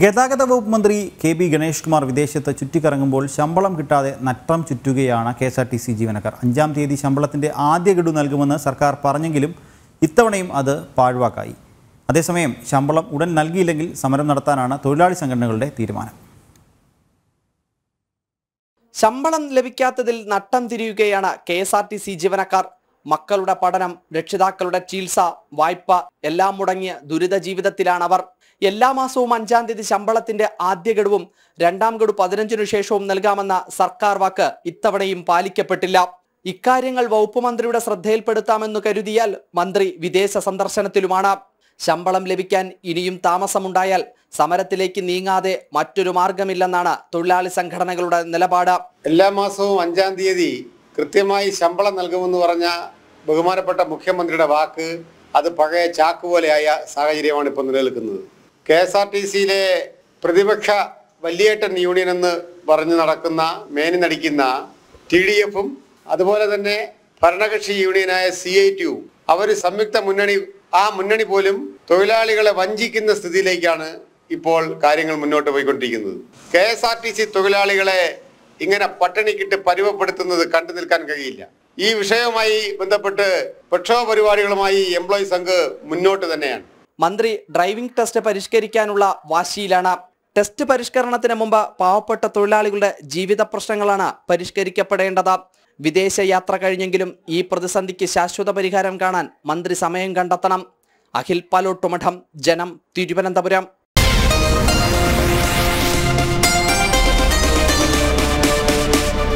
ഗതാഗത വകുപ്പ് മന്ത്രി കെ പി ഗണേഷ് കുമാർ വിദേശത്ത് ചുറ്റിക്കറങ്ങുമ്പോൾ ശമ്പളം കിട്ടാതെ നട്ടം ചുറ്റുകയാണ് K S R T C ജീവനക്കാർ അഞ്ചാം തീയതി ശമ്പളത്തിൻ്റെ ആദ്യ ഗഡു നൽകുമെന്ന് സർക്കാർ പറഞ്ഞെങ്കിലും ഇത്തവണയും അത് പാഴ്വാക്കായി അതേസമയം ശമ്പളം ഉടൻ നൽകിയില്ലെങ്കിൽ സമരം നടത്താനാണ് തൊഴിലാളി സംഘടനകളുടെ തീരുമാനം ശമ്പളം ലഭിക്കാത്തതിൽ നട്ടം തിരിയുകയാണ് K S R T C ജീവനക്കാർ മക്കളുടെ പഠനം രക്ഷിതാക്കളുടെ ചികിത്സ വായ്പ എല്ലാം മുടങ്ങിയ ദുരിത ജീവിതത്തിലാണ് അവർ എല്ലാ മാസവും അഞ്ചാം തീയതി ശമ്പളത്തിന്റെ ആദ്യ ഗഡുവും രണ്ടാം ഗഡു പതിനഞ്ചിനു ശേഷവും നൽകാമെന്ന സർക്കാർ വാക്ക് ഇത്തവണയും പാലിക്കപ്പെട്ടില്ല ഇക്കാര്യങ്ങൾ വകുപ്പ് മന്ത്രിയുടെ ശ്രദ്ധയിൽപ്പെടുത്താമെന്ന് കരുതിയാൽ മന്ത്രി വിദേശ സന്ദർശനത്തിലുമാണ് ശമ്പളം ലഭിക്കാൻ ഇനിയും താമസമുണ്ടായാൽ സമരത്തിലേക്ക് നീങ്ങാതെ മറ്റൊരു മാർഗമില്ലെന്നാണ് തൊഴിലാളി സംഘടനകളുടെ നിലപാട് എല്ലാ മാസവും അഞ്ചാം തീയതി കൃത്യമായി ശമ്പളം നൽകുമെന്ന് പറഞ്ഞ ബഹുമാനപ്പെട്ട മുഖ്യമന്ത്രിയുടെ വാക്ക് അത് പഴയ ചാക്ക് പോലെയായ സാഹചര്യമാണ് ഇപ്പോൾ നിലനിൽക്കുന്നത് കെ എസ് ആർ ടി സിയിലെ പ്രതിപക്ഷ വല്യേട്ടൻ യൂണിയൻ എന്ന് പറഞ്ഞു നടക്കുന്ന മേനി നടിക്കുന്ന ടി ഡി എഫും അതുപോലെ തന്നെ ഭരണകക്ഷി യൂണിയനായ സി ഐ ടിയു അവർ സംയുക്ത മുന്നണി ആ മുന്നണി പോലും തൊഴിലാളികളെ വഞ്ചിക്കുന്ന സ്ഥിതിയിലേക്കാണ് ഇപ്പോൾ കാര്യങ്ങൾ മുന്നോട്ട് പോയിക്കൊണ്ടിരിക്കുന്നത് K S R T C തൊഴിലാളികളെ ഇങ്ങനെ പട്ടിണിക്കിട്ട് പരിമപ്പെടുത്തുന്നത് കണ്ടു നിൽക്കാൻ കഴിയില്ല ഈ വിഷയവുമായി ബന്ധപ്പെട്ട് പ്രക്ഷോഭ പരിപാടികളുമായി എംപ്ലോയി സംഘ് മുന്നോട്ട് തന്നെയാണ് മന്ത്രി ഡ്രൈവിംഗ് ടെസ്റ്റ് പരിഷ്കരിക്കാനുള്ള വാശിയിലാണ് ടെസ്റ്റ് പരിഷ്കരണത്തിന് മുമ്പ് പാവപ്പെട്ട തൊഴിലാളികളുടെ ജീവിത പ്രശ്നങ്ങളാണ് പരിഷ്കരിക്കപ്പെടേണ്ടത് വിദേശ യാത്ര കഴിഞ്ഞെങ്കിലും ഈ പ്രതിസന്ധിക്ക് ശാശ്വത പരിഹാരം കാണാൻ മന്ത്രി സമയം കണ്ടെത്തണം അഖിൽ പാലോട്ടുമഠം ജനം തിരുവനന്തപുരം